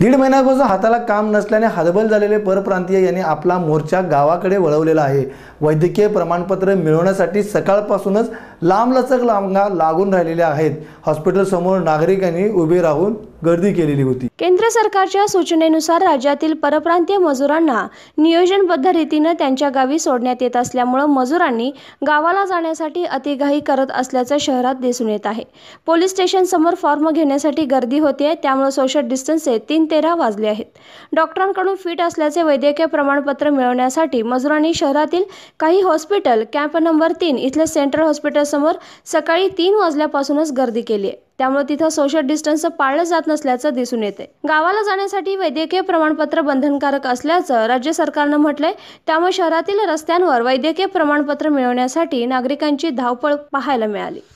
दीड महिन्यापासून हाताला काम नसल्याने हतबल झालेले परप्रांतीय यांनी आपला मोर्चा गावाकडे वळवलेला आहे वैद्यकीय प्रमाणपत्र मिळवण्यासाठी सकाळपासूनच लांबलचक लांगा लागून राहिलेल्या आहेत हॉस्पिटल समोर नागरिकांनी उभे राहून गर्दी केलेली होती केंद्र सरकारच्या सूचनेनुसार राज्यातील परप्रांतीय मजुरांना नियोजनबद्ध रीतीनं त्यांच्या गावी सोडण्यात येत असल्यामुळं मजुरांनी गावाला जाण्यासाठी अतिघाई करत असल्याचं शहरात दिसून येत आहे पोलीस स्टेशन समोर फॉर्म घेण्यासाठी गर्दी होते त्यामुळे सोशल डिस्टन्स तीन तेरा वाजले आहेत डॉक्टरांकडून फिट असल्याचे वैद्यकीय प्रमाणपत्र मिळवण्यासाठी मजुरांनी शहरातील काही हॉस्पिटल कॅम्प नंबर तीन इथल्या सेंट्रल हॉस्पिटलसमोर सकाळी तीन वाजल्यापासूनच गर्दी केली आहे त्यामुळे तिथं सोशल डिस्टन्स पाळलं जात नसल्याचं दिसून येते गावाला जाण्यासाठी वैद्यकीय प्रमाणपत्र बंधनकारक असल्याचं राज्य सरकारनं म्हटलंय त्यामुळे शहरातील रस्त्यांवर वैद्यकीय प्रमाणपत्र मिळवण्यासाठी नागरिकांची धावपळ पाहायला मिळाली